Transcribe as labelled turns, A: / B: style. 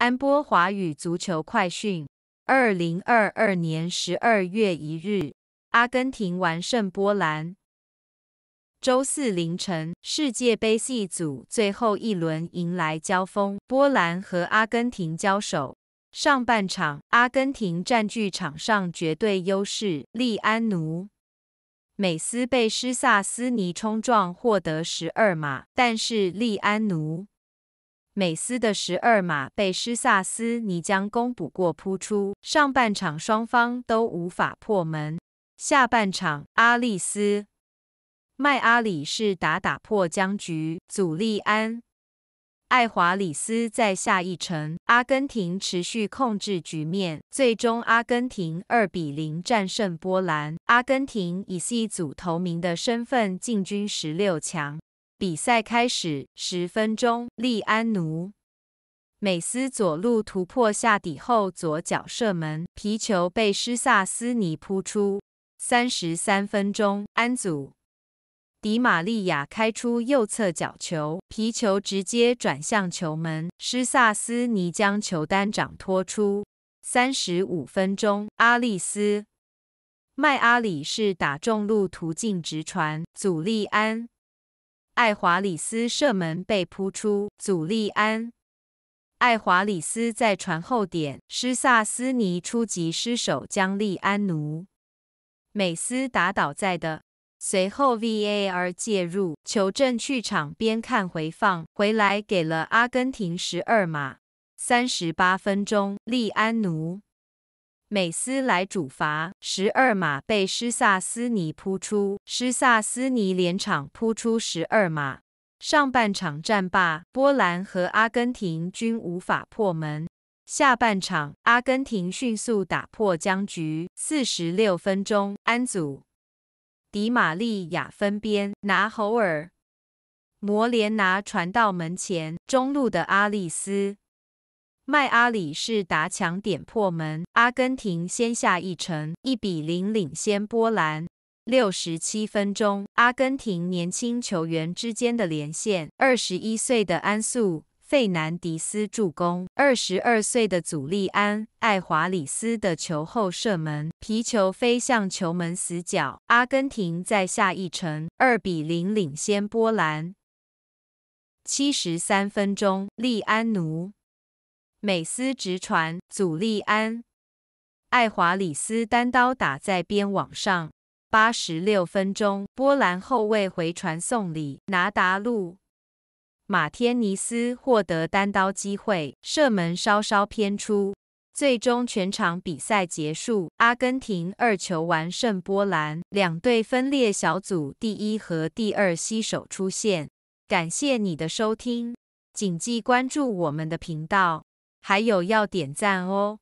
A: 安波华语足球快讯：二零二二年十二月一日，阿根廷完胜波兰。周四凌晨，世界杯 C 组最后一轮迎来交锋，波兰和阿根廷交手。上半场，阿根廷占据场上绝对优势，利安奴美斯被施萨斯尼冲撞获得十二码，但是利安奴。美斯的十二码被施萨斯尼将攻补过扑出，上半场双方都无法破门。下半场，阿利斯麦阿里是打打破僵局，祖利安爱华里斯在下一城。阿根廷持续控制局面，最终阿根廷二比零战胜波兰，阿根廷以 C 组头名的身份进军十六强。比赛开始十分钟，利安奴、美斯左路突破下底后左脚射门，皮球被施萨斯尼扑出。三十三分钟，安祖、迪玛利亚开出右侧角球，皮球直接转向球门，施萨斯尼将球单掌托出。三十五分钟，阿利斯、麦阿里是打中路途径直传，祖利安。爱华里斯射门被扑出，祖利安。爱华里斯在传后点，施萨斯尼出击失手，将利安奴美斯打倒在的。随后 VAR 介入，球证去场边看回放，回来给了阿根廷十二码。三十八分钟，利安奴。美斯来主罚十二码被施萨斯尼扑出，施萨斯尼连场扑出十二码。上半场战罢，波兰和阿根廷均无法破门。下半场，阿根廷迅速打破僵局。四十六分钟，安祖·迪玛利亚分边，拿侯尔·摩连拿传到门前，中路的阿利斯。麦阿里是达强点破门，阿根廷先下一城，一比零领先波兰。六十七分钟，阿根廷年轻球员之间的连线，二十一岁的安素费南迪斯助攻，二十二岁的祖利安爱华里斯的球后射门，皮球飞向球门死角，阿根廷再下一城，二比零领先波兰。七十三分钟，利安奴。美斯直传，祖利安·爱华里斯单刀打在边网上。八十六分钟，波兰后卫回传送礼，拿达路·马天尼斯获得单刀机会，射门稍稍偏出。最终，全场比赛结束，阿根廷二球完胜波兰。两队分列小组第一和第二，携手出线。感谢你的收听，谨记关注我们的频道。还有要点赞哦！